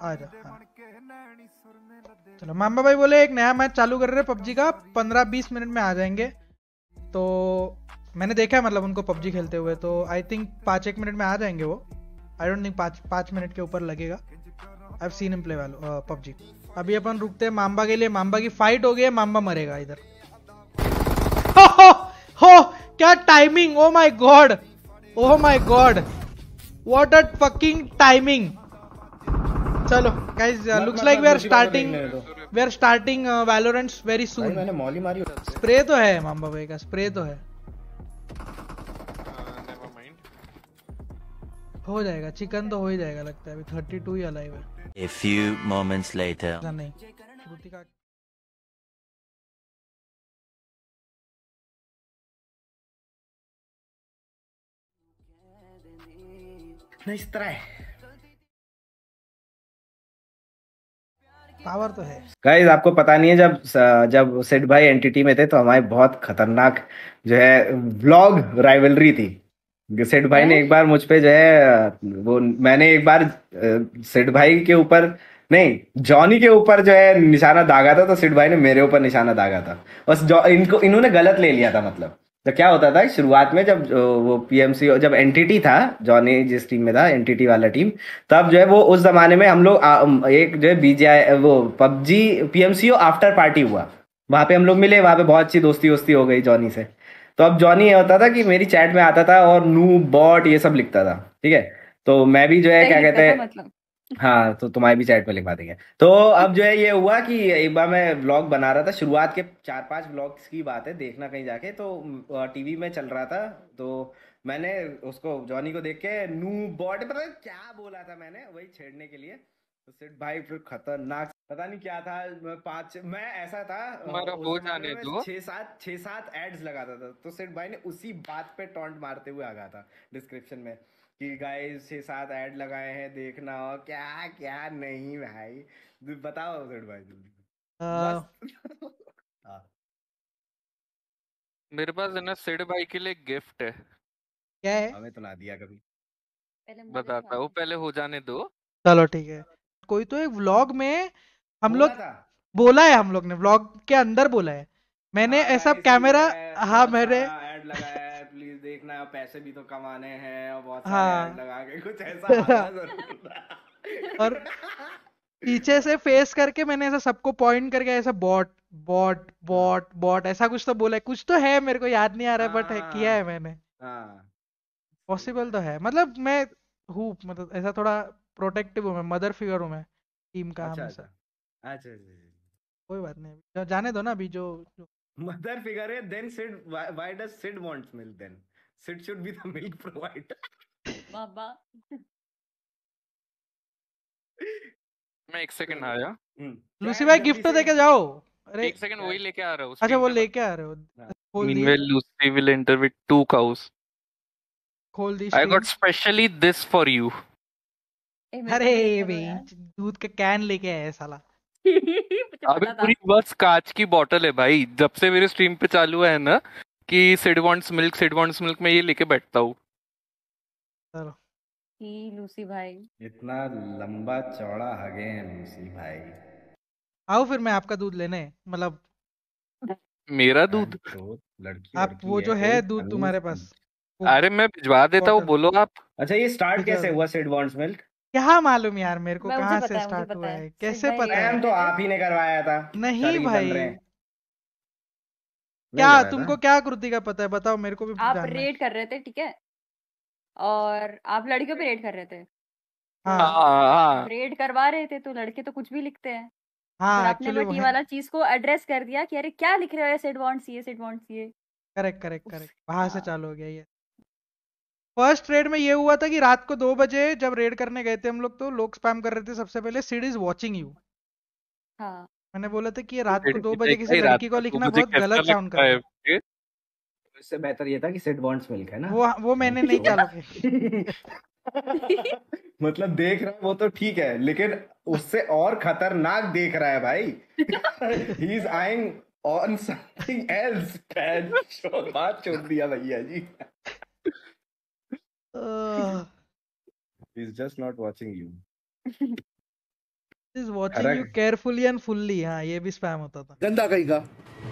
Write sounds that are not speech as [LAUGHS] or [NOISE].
हाँ। चलो मामा भाई बोले एक नया मैच चालू कर रहे पबजी का पंद्रह बीस मिनट में आ जाएंगे तो मैंने देखा है मतलब उनको पबजी खेलते हुए तो आई थिंक पाँच एक मिनट में आ जाएंगे वो आई डोंट थिंक पाँच पाँच मिनट के ऊपर लगेगा आई सीन इन प्ले वालो पबजी अभी अपन रुकते हैं मामबा के लिए मामबा की फाइट हो गई है मामबा मरेगा इधर हो, हो, हो क्या timing oh my god oh my god what a fucking timing चलो guys looks like we are starting we are starting Valorant very soon मैंने मॉली मारी स्प्रे तो है मामा भाई का स्प्रे तो है uh, हो जाएगा चिकन तो हो ही जाएगा लगता है अभी 32 ही अलाइव है ए फ्यू मोमेंट्स लेटर नहीं श्रुतिका Nice try. पावर तो है गाइज आपको पता नहीं है जब जब सेठ भाई एनटीटी में थे तो हमारे बहुत खतरनाक जो है ब्लॉग राइवलरी थी सेठ भाई ने हाँ। एक बार मुझ पे जो है वो मैंने एक बार सेठ भाई के ऊपर नहीं जॉनी के ऊपर जो है निशाना दागा था तो सिड भाई ने मेरे ऊपर निशाना दागा था बस इनको इन्होंने गलत ले लिया था मतलब तो क्या होता था शुरुआत में जब वो पीएमसी जब एनटीटी था जॉनी जिस टीम में था एनटीटी वाला टीम तब जो है वो उस जमाने में हम लोग एक जो है बीजेआई वो पबजी पीएमसीओ आफ्टर पार्टी हुआ वहाँ पे हम लोग मिले वहाँ पे बहुत अच्छी दोस्ती वोस्ती हो गई जॉनी से तो अब जॉनी ये होता था कि मेरी चैट में आता था और नू बॉट ये सब लिखता था ठीक है तो मैं भी जो है क्या कहते हैं मतलब। हाँ, तो तुम्हारी भी चैट में लिखवा देंगे। तो अब जो है ये हुआ कि एक बार मैं व्लॉग बना रहा था, शुरुआत के चार पांच व्लॉग्स की बात है, देखना कहीं जाके तो टीवी में चल रहा था, तो मैंने उसको जॉनी को देख के नू बॉड पता है क्या बोला था मैंने वही छेड़ने के लिए। तो सिर्फ भाई फिर खतरनाक पता नहीं क्या था मैं 5 मैं ऐसा था छह सात छह सात एड्स लगाता था, तो सिर्फ भाई ने उसी बात पे टॉन्ट मारते हुए आ गया था डिस्क्रिप्शन में। कि गाइस छः साथ ऐड लगाए हैं देखना हो क्या क्या नहीं भाई बताओ सर भाई जल्दी [LAUGHS] हाँ। मेरे पास है ना सिड भाई के लिए गिफ्ट है क्या है हमें तो ना दिया कभी बताता हूँ पहले हो जाने दो चलो ठीक है कोई तो एक व्लॉग में हम लोग बोला है हम लोग ने व्लॉग के अंदर बोला है मैंने हाँ, ऐसा कैमरा हाँ मैंने हाँ, देखना है पैसे भी तो कमाने हैं और बहुत हाँ। लगा के कुछ ऐसा [LAUGHS] और पीछे से फेस करके मैंने ऐसा सबको पॉइंट करके ऐसा बॉट बॉट बॉट बॉट ऐसा कुछ तो बोला है कुछ तो है मेरे को याद नहीं आ रहा बट है, हाँ। किया है मैंने पॉसिबल हाँ। तो है मतलब मैं हूँ मतलब ऐसा थोड़ा प्रोटेक्टिव हूँ मैं मदर फिगर हूँ मैं टीम का अच्छा, हमेशा अच्छा, अच्छा, अच्छा, अच्छा। कोई बात नहीं जाने दो ना अभी जो, जो... मदर फिगर है then Sid why does Sid wants milk then Sid should be the milk provider. baba मैं एक सेकंड आ जा लूसी भाई गिफ्ट तो देके जाओ अरे एक सेकंड वही लेके आ रहा हूँ अच्छा वो लेके आ रहे हो meanwhile Lucy will enter with two cows खोल दी I got specially this for you अरे भाई दूध का कैन लेके आया है साला [LAUGHS] अबे पूरी बस कांच की बोतल है भाई जब से मेरे स्ट्रीम पे चालू है ना कि Sid wants milk Sid wants milk में ये लेके बैठता हूँ लूसी भाई इतना लंबा चौड़ा हगे हैं लूसी भाई आओ फिर मैं आपका दूध लेने मतलब मेरा दूध तो लड़की आप वो जो है दूध तुम्हारे पास अरे मैं भिजवा देता हूँ बोलो आप अच्छा ये स्टार्ट कैसे हुआ सिड वांट्स मिल्क क्या मालूम यार मेरे को कहाँ से स्टार्ट हुआ है कैसे पता है तो आप ही ने करवाया था नहीं भाई क्या तुमको क्या कृति का पता है बताओ मेरे को भी आप रेड कर रहे थे ठीक है और आप लड़कियों पे रेड कर रहे थे हाँ। हाँ, हाँ। रेड करवा रहे थे तो लड़के तो कुछ भी लिखते हैं हाँ, आपने बट वाला चीज को एड्रेस कर दिया कि अरे क्या लिख रहे हो एडवांस ये एडवांस ये करेक्ट करेक्ट करेक्ट वहां से चालू हो गया ये फर्स्ट रेड में ये हुआ था कि रात को दो बजे जब रेड करने गए थे हम लोग तो लोग स्पैम कर रहे थे सबसे पहले इज वॉचिंग यू मैंने बोला था कि तो रात को दो बजे किसी लड़की को तो लिखना बहुत गलत साउंड कर रहा है इससे बेहतर ये था कि सेट बॉन्ड्स मिल गए ना वो हाँ, वो मैंने नहीं चालू किया [LAUGHS] मतलब देख रहा है वो तो ठीक है लेकिन उससे और खतरनाक देख रहा है भाई he is eyeing on something else show बात छोड़ दिया भैया जी he is just not watching you is watching you carefully and fully हाँ ये भी स्पैम होता था गंदा कहीं का